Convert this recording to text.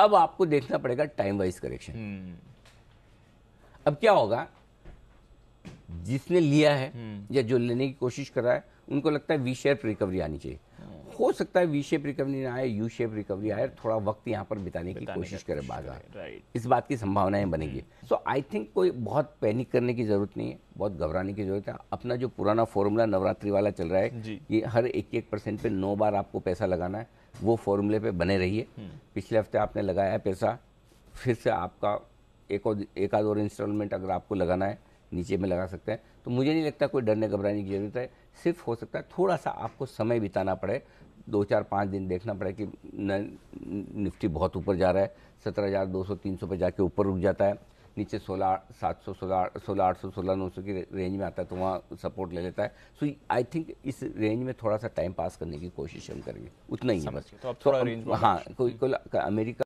अब आपको देखना पड़ेगा टाइम वाइज करेक्शन अब क्या होगा जिसने लिया है हम्म। या जो लेने की कोशिश कर रहा है उनको लगता है वी शेयर रिकवरी आनी चाहिए हो सकता है वी शेप रिकवरी ना आए यू शेप रिकवरी आए थोड़ा वक्त यहाँ पर बिताने की कोशिश करे बाजार इस बात की संभावनाएं बनेगी सो आई थिंक कोई बहुत पैनिक करने की जरूरत नहीं है बहुत घबराने की जरूरत है अपना जो पुराना फॉर्मूला नवरात्रि वाला चल रहा है ये हर एक एक परसेंट पे नौ बार आपको पैसा लगाना है वो फॉर्मूले पे बने रहिए हम्म। पिछले हफ्ते आपने लगाया है पैसा फिर से आपका एक और एक आध और इंस्टॉलमेंट अगर आपको लगाना है नीचे में लगा सकते हैं तो मुझे नहीं लगता कोई डरने घबराने की ज़रूरत है सिर्फ हो सकता है थोड़ा सा आपको समय बिताना पड़े दो चार पाँच दिन देखना पड़े कि निफ्टी बहुत ऊपर जा रहा है सत्रह हज़ार दो सौ तीन सौ पर जाके ऊपर रुक जाता है नीचे सोलह सात सौ सोलह सोलह आठ सौ सोलह नौ सौ की रेंज में आता है तो वहाँ सपोर्ट ले लेता है सो आई थिंक इस रेंज में थोड़ा सा टाइम पास करने की कोशिश हम करेंगे उतना ही है बस तो थोड़ा रेंज हाँ कोई अमेरिका